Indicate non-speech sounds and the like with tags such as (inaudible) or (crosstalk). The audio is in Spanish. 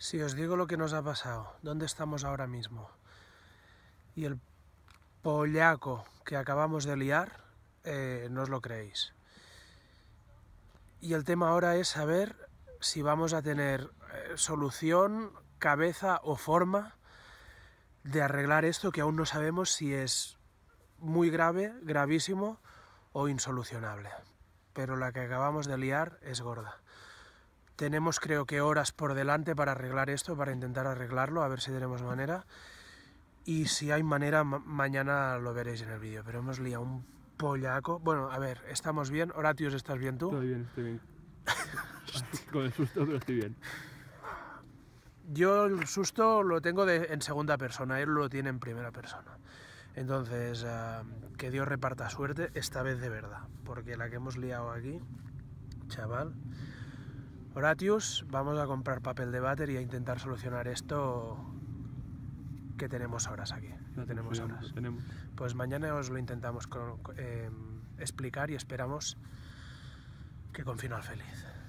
Si os digo lo que nos ha pasado, dónde estamos ahora mismo y el pollaco que acabamos de liar, eh, no os lo creéis. Y el tema ahora es saber si vamos a tener eh, solución, cabeza o forma de arreglar esto que aún no sabemos si es muy grave, gravísimo o insolucionable. Pero la que acabamos de liar es gorda. Tenemos creo que horas por delante para arreglar esto, para intentar arreglarlo, a ver si tenemos manera. Y si hay manera, mañana lo veréis en el vídeo. Pero hemos liado un pollaco. Bueno, a ver, estamos bien. Horatius, ¿estás bien tú? Estoy bien, estoy bien. (laughs) Con el susto, estoy bien. Yo el susto lo tengo de, en segunda persona, él lo tiene en primera persona. Entonces, eh, que Dios reparta suerte, esta vez de verdad. Porque la que hemos liado aquí, chaval. Horatius, vamos a comprar papel de váter y a intentar solucionar esto que tenemos horas aquí. No tenemos horas. Pues mañana os lo intentamos eh, explicar y esperamos que con final feliz.